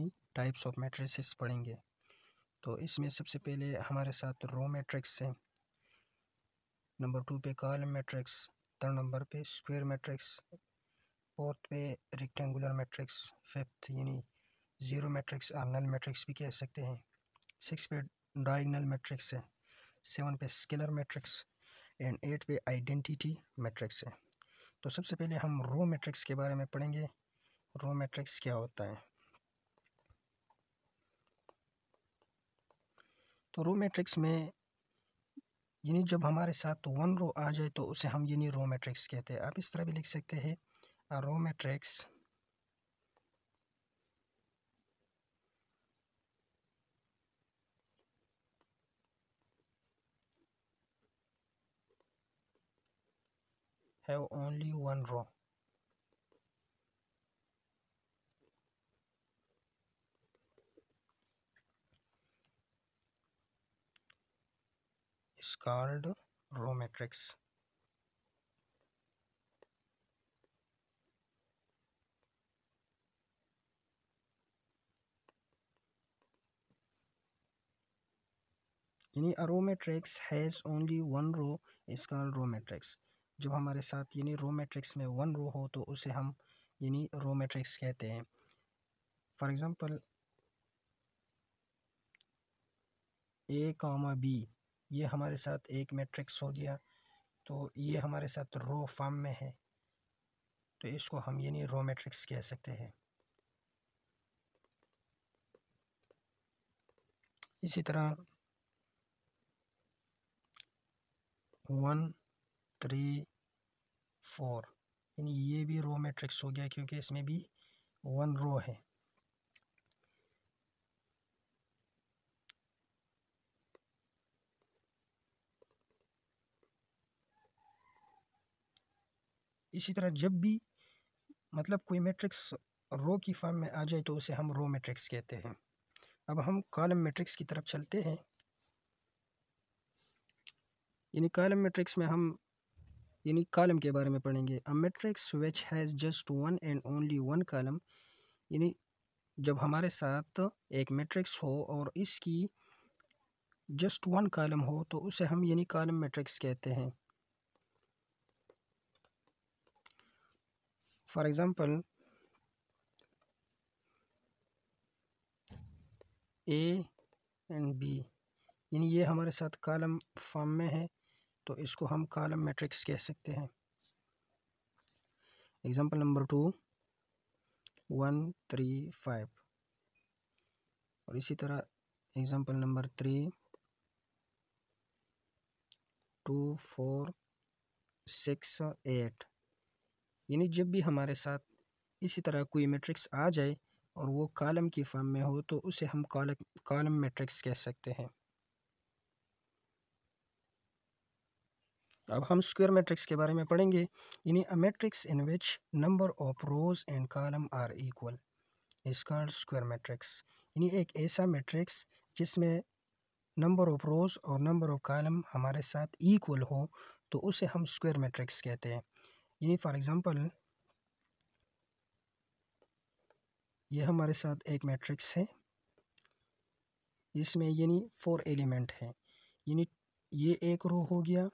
types of matrices पढ़ेंगे तो इसमें सबसे पहले हमारे साथ रो मैट्रिक्स है नंबर टू पे कॉलम मैट्रिक्स थर्ड नंबर पे स्क्वायर मैट्रिक्स फोर्थ पे रेक्टेंगुलर मैट्रिक्स फिफ्थ यानी ज़ीरो मैट्रिक्स और नल मैट्रिक्स भी कह सकते हैं सिक्स पे डायगनल मैट्रिक्स है सेवन पे स्केलर मैट्रिक्स एंड एट पे आइडेंटिटी मैट्रिक्स है तो सबसे पहले हम रो मैट्रिक्स के बारे में पढ़ेंगे रो मैट्रिक्स क्या होता है तो रो मैट्रिक्स में यानी जब हमारे साथ वन रो आ जाए तो उसे हम यानी रो मैट्रिक्स कहते हैं आप इस तरह भी लिख सकते हैं row matrix have only one row called row matrix यानी row matrix has only one row is call row matrix जब हमारे साथ यानी रो मैट्रिक्स में वन रो हो तो उसे हम यानी रो मैट्रिक्स कहते हैं for example A comma B ये हमारे साथ एक मैट्रिक्स हो गया तो ये हमारे साथ रो फॉर्म में है तो इसको हम यानी रो मैट्रिक्स कह सकते हैं इसी तरह वन थ्री फोर यानी ये भी रो मैट्रिक्स हो गया क्योंकि इसमें भी वन रो है इसी तरह जब भी मतलब कोई मैट्रिक्स रो की फॉर्म में आ जाए तो उसे हम रो मैट्रिक्स कहते हैं अब हम कॉलम मैट्रिक्स की तरफ चलते हैं यानी कॉलम मैट्रिक्स में हम यानी कॉलम के बारे में पढ़ेंगे a matrix which has just one and only one column यानी जब हमारे साथ एक मैट्रिक्स हो और इसकी जस्ट वन कॉलम हो तो उसे हम यानी कॉलम मैट्रिक्स कहते हैं for example A and B यानी ये हमारे साथ कॉलम फॉर्म में है तो इसको हम कॉलम मैट्रिक्स कह सकते हैं example number two one three five और इसी तरह example number three two four six eight यानी जब भी हमारे साथ इसी तरह कोई मैट्रिक्स आ जाए और वो कॉलम की फॉर्म में हो तो उसे हम कॉलम कॉलम मैट्रिक्स कह सकते हैं अब हम स्क्वायर मैट्रिक्स के बारे में पढ़ेंगे यानी a matrix in which number of rows and column are equal is called square matrix यानी एक ऐसा मैट्रिक्स जिसमें नंबर ऑफ रोज और नंबर ऑफ कॉलम हमारे साथ इक्वल हो तो उसे हम स्क्वायर मैट्रिक्स कहते हैं यानी फॉर एग्ज़ाम्पल ये हमारे साथ एक मैट्रिक्स है इसमें यानी फोर एलिमेंट हैं यानी ये एक रो हो गया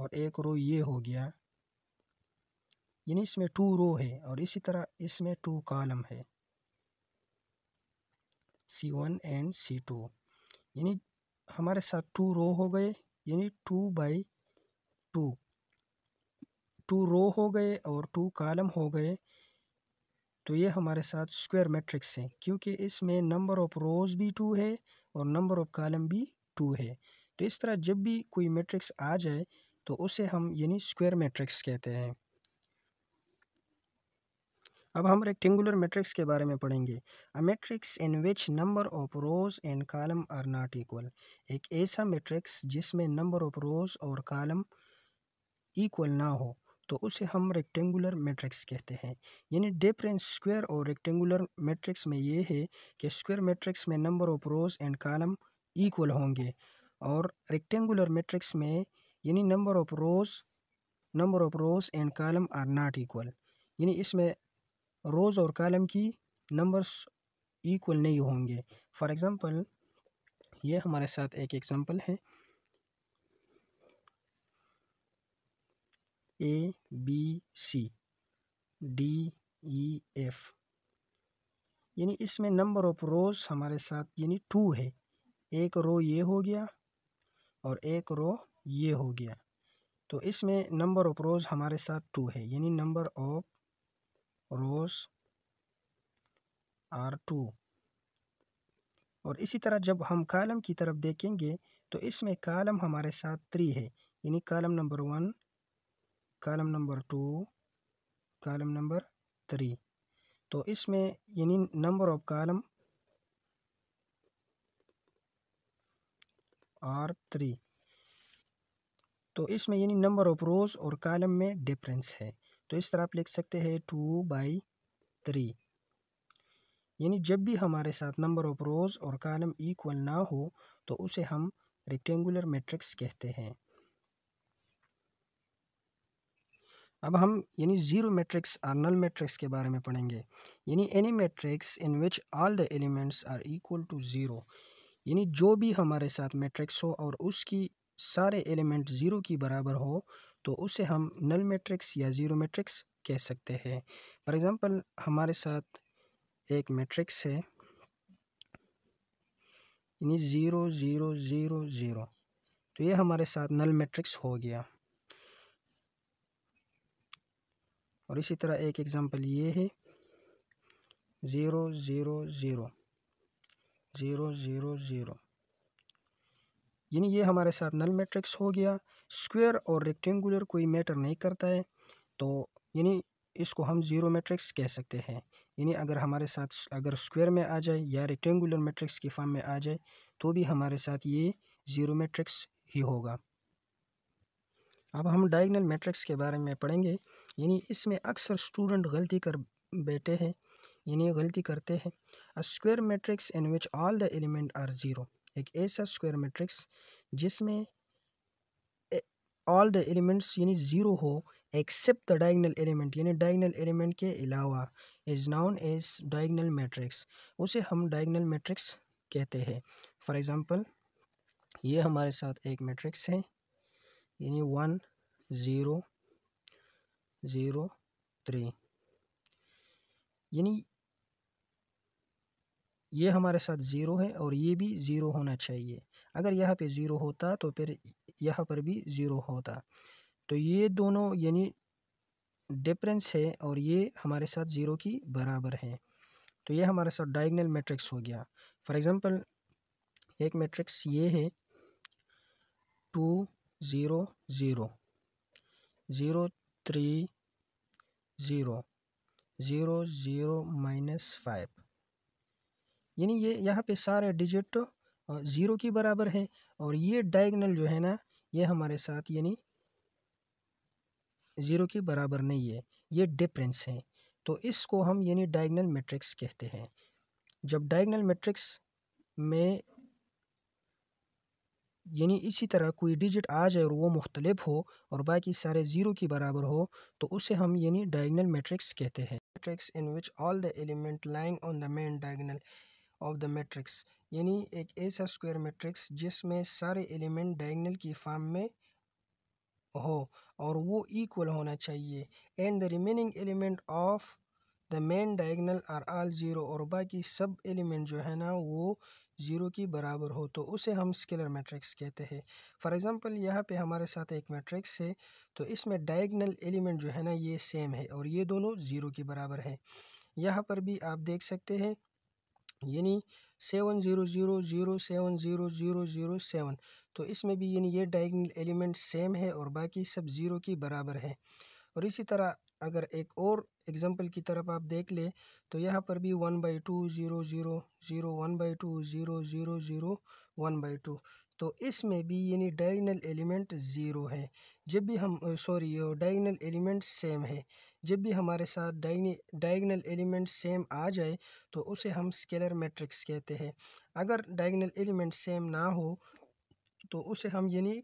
और एक रो ये हो गया यानी इसमें टू रो है और इसी तरह इसमें टू कॉलम है C one and C two यानी हमारे साथ टू रो हो गए यानी two by two two row हो गए और टू कॉलम हो गए तो ये हमारे साथ स्क्वायर मैट्रिक्स है क्योंकि इसमें नंबर ऑफ रोज़ भी टू है और नंबर ऑफ कॉलम भी टू है तो इस तरह जब भी कोई मैट्रिक्स आ जाए तो उसे हम यानी स्क्वायर मैट्रिक्स कहते हैं अब हम रेक्टेंगुलर मैट्रिक्स के बारे में पढ़ेंगे a matrix in which number of rows and column are not equal एक ऐसा मैट्रिक्स जिसमें नंबर ऑफ रोज और कॉलम इक्वल ना हो तो उसे हम रेक्टेंगुलर मैट्रिक्स कहते हैं यानी डिफरेंस स्क्वायर और रेक्टेंगुलर मैट्रिक्स में ये है कि स्क्वायर मैट्रिक्स में number of rows and column equal होंगे और रेक्टेंगुलर मैट्रिक्स में यानी number of rows number of rows and column are not equal यानी इसमें रोज और कॉलम की नंबर्स इक्वल नहीं होंगे फॉर एग्ज़ाम्पल ये हमारे साथ एक एग्ज़ाम्पल है A B C D E F यानी इसमें नंबर ऑफ रोज हमारे साथ यानी टू है एक रो ये हो गया और एक रो ये हो गया तो इसमें नंबर ऑफ रोज हमारे साथ टू है यानी number of rows are two और इसी तरह जब हम कालम की तरफ देखेंगे तो इसमें कॉलम हमारे साथ थ्री है यानी column number one column number two column number three तो इसमें यानी number of column are three तो इसमें यानी नंबर ऑफ रोज और कॉलम में डिफरेंस है तो इस तरह आप लिख सकते हैं टू बाई थ्री यानी जब भी हमारे साथ नंबर ऑफ रोज और कॉलम इक्वल ना हो तो उसे हम रेक्टेंगुलर मैट्रिक्स कहते हैं अब हम यानी ज़ीरो मैट्रिक्स और नल मैट्रिक्स के बारे में पढ़ेंगे यानी any matrix in which all the elements are equal to zero यानी जो भी हमारे साथ मैट्रिक्स हो और उसकी सारे एलिमेंट ज़ीरो की बराबर हो तो उसे हम नल मैट्रिक्स या ज़ीरो मैट्रिक्स कह सकते हैं फॉर एग्ज़ाम्पल हमारे साथ एक मैट्रिक्स है यानी ज़ीरो ज़ीरो ज़ीरो ज़ीरो तो ये हमारे साथ नल मैट्रिक्स हो गया और इसी तरह एक एग्ज़ाम्पल ये है zero zero zero zero zero zero यानी ये हमारे साथ नल मैट्रिक्स हो गया स्क्वायर और रेक्टेंगुलर कोई मैटर नहीं करता है तो यानी इसको हम ज़ीरो मैट्रिक्स कह सकते हैं यानी अगर हमारे साथ अगर स्क्वायर में आ जाए या रेक्टेंगुलर मैट्रिक्स की फॉर्म में आ जाए तो भी हमारे साथ ये ज़ीरो मैट्रिक्स ही होगा अब हम डायगनल मैट्रिक्स के बारे में पढ़ेंगे यानी इसमें अक्सर स्टूडेंट गलती कर बैठे हैं यानी गलती करते हैं a square matrix in which all the element are zero एक ऐसा स्क्वायर मैट्रिक्स जिसमें ऑल द एलिमेंट्स यानी ज़ीरो हो एक्सेप्ट द डायगनल एलिमेंट यानी डाइगनल एलिमेंट के अलावा is known as diagonal matrix उसे हम डाइगनल मैट्रिक्स कहते हैं फॉर एग्ज़ाम्पल ये हमारे साथ एक मैट्रिक्स है यानी वन ज़ीरो ज़ीरो थ्री यानी ये हमारे साथ ज़ीरो है और ये भी ज़ीरो होना चाहिए अगर यहाँ पे ज़ीरो होता तो फिर यहाँ पर भी ज़ीरो होता तो ये दोनों यानी डिफरेंस है और ये हमारे साथ ज़ीरो की बराबर है तो ये हमारे साथ डायगनल मैट्रिक्स हो गया फॉर एग्ज़ाम्पल एक मैट्रिक्स ये है two zero zero zero three zero zero zero minus five यानी ये यहाँ पे सारे डिजिट ज़ीरो की बराबर है और ये डायगनल जो है ना ये हमारे साथ यानी ज़ीरो की बराबर नहीं है ये डिफरेंस है तो इसको हम यानी डायगनल मैट्रिक्स कहते हैं जब डायगनल मैट्रिक्स में यानी इसी तरह कोई डिजिट आ जाए और वो मुख्तलिफ हो और बाकी सारे ज़ीरो के बराबर हो तो उसे हम यानी डायगनल मेट्रिक्स कहते हैं matrix in which all the element lying on the main diagonal of the matrix यानी एक ऐसा स्क्वायर मेट्रिक्स जिसमें सारे एलिमेंट डायगनल की फॉर्म में हो और वो इक्वल होना चाहिए and the remaining element of the main diagonal are all zero और बाकी सब एलिमेंट जो है ना वो ज़ीरो के बराबर हो तो उसे हम स्केलर मैट्रिक्स कहते हैं फॉर एग्ज़ाम्पल यहाँ पे हमारे साथ एक मैट्रिक्स है तो इसमें डायगनल एलिमेंट जो है ना ये सेम है और ये दोनों ज़ीरो के बराबर है यहाँ पर भी आप देख सकते हैं यानी seven zero zero zero seven zero zero zero seven तो इसमें भी यानी ये डायगनल एलिमेंट सेम है और बाकी सब ज़ीरो के बराबर है और इसी तरह अगर एक और एग्ज़ाम्पल की तरफ आप देख लें तो यहाँ पर भी one by two zero zero zero one by two zero zero zero one by two तो इसमें भी यानी डाइनल एलिमेंट ज़ीरो है जब भी हम सॉरी डाइनल एलिमेंट सेम है जब भी हमारे साथ डाइगनल एलिमेंट सेम आ जाए तो उसे हम स्केलर मैट्रिक्स कहते हैं अगर डाइगनल एलिमेंट सेम ना हो तो उसे हम यानी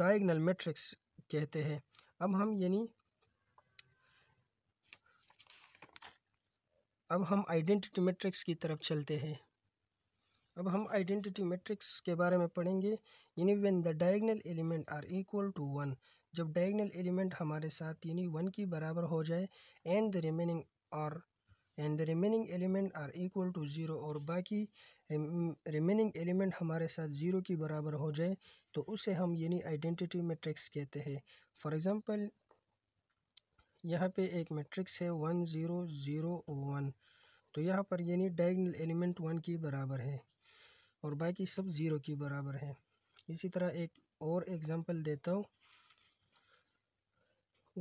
डाइगनल मैट्रिक्स कहते हैं अब हम यानी अब हम आइडेंटिटी मैट्रिक्स की तरफ चलते हैं अब हम आइडेंटिटी मैट्रिक्स के बारे में पढ़ेंगे यानी when the diagonal element are equal to one जब डायगनल एलिमेंट हमारे साथ यानी वन की बराबर हो जाए and the remaining are and the remaining element are equal to zero और बाकी रिमेनिंग एलिमेंट हमारे साथ ज़ीरो की बराबर हो जाए तो उसे हम यानी आइडेंटिटी मैट्रिक्स कहते हैं फॉर एग्ज़ाम्पल यहाँ पे एक मैट्रिक्स है वन ज़ीरो ज़ीरो वन तो यहाँ पर यानी डायगनल एलिमेंट वन की बराबर है और बाकी सब ज़ीरो की बराबर है इसी तरह एक और एग्ज़ाम्पल देता हूँ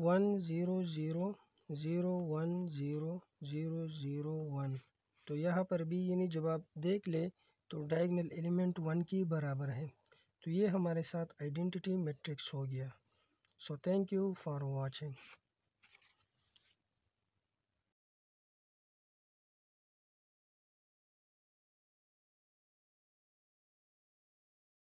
one zero zero zero one zero zero zero one तो यहाँ पर भी यानी जब आप देख लें तो डायगनल एलिमेंट वन की बराबर है तो ये हमारे साथ आइडेंटिटी मैट्रिक्स हो गया so thank you for watching